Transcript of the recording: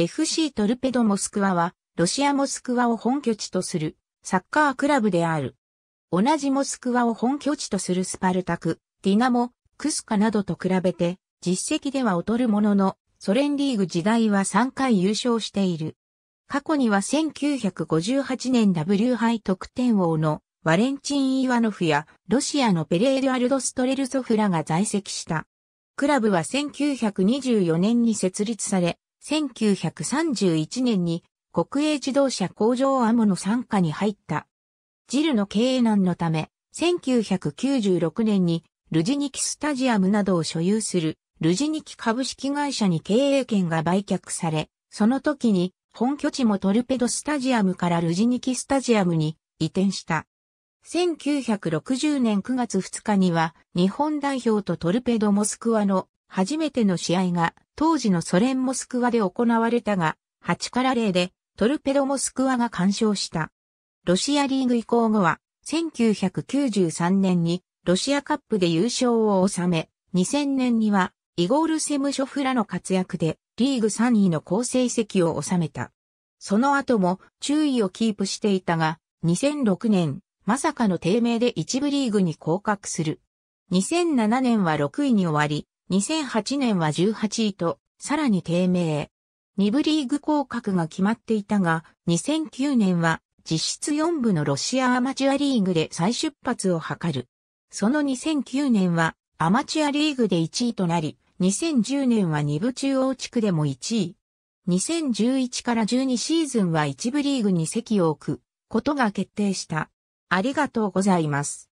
FC トルペドモスクワは、ロシアモスクワを本拠地とするサッカークラブである。同じモスクワを本拠地とするスパルタク、ディナモ、クスカなどと比べて、実績では劣るものの、ソ連リーグ時代は3回優勝している。過去には1958年 W 杯得点王のワレンチン・イワノフやロシアのペレール・アルド・ストレルソフラが在籍した。クラブは1924年に設立され、1931年に国営自動車工場アモの参加に入った。ジルの経営難のため、1996年にルジニキスタジアムなどを所有するルジニキ株式会社に経営権が売却され、その時に本拠地もトルペドスタジアムからルジニキスタジアムに移転した。1960年9月2日には日本代表とトルペドモスクワの初めての試合が当時のソ連モスクワで行われたが、8から0でトルペドモスクワが干渉した。ロシアリーグ移行後は、1993年にロシアカップで優勝を収め、2000年にはイゴール・セムショフらの活躍でリーグ3位の好成績を収めた。その後も注意をキープしていたが、2006年、まさかの低迷で一部リーグに降格する。2007年は6位に終わり、2008年は18位と、さらに低迷。2部リーグ降格が決まっていたが、2009年は実質4部のロシアアマチュアリーグで再出発を図る。その2009年はアマチュアリーグで1位となり、2010年は2部中央地区でも1位。2011から12シーズンは1部リーグに席を置くことが決定した。ありがとうございます。